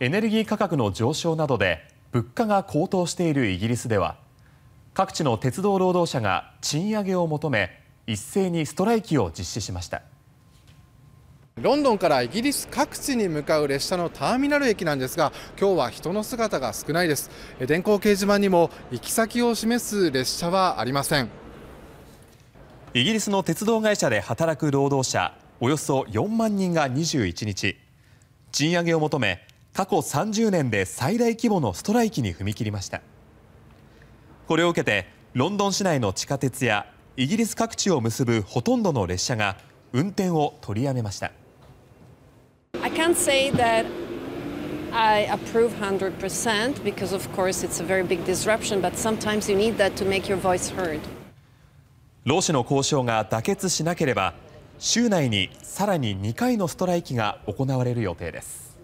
エネルギー価格の上昇などで物価が高騰しているイギリスでは各地の鉄道労働者が賃上げを求め一斉にストライキを実施しましたロンドンからイギリス各地に向かう列車のターミナル駅なんですが今日は人の姿が少ないです電光掲示板にも行き先を示す列車はありませんイギリスの鉄道会社で働く労働者およそ4万人が21日賃上げを求め過去30年で最大規模のストライキに踏み切りましたこれを受けてロンドン市内の地下鉄やイギリス各地を結ぶほとんどの列車が運転を取りやめました I can't say that I approve 100% because of course it's a very big disruption but sometimes you need that to make your voice heard 労使の交渉が妥結しなければ週内にさらに2回のストライキが行われる予定です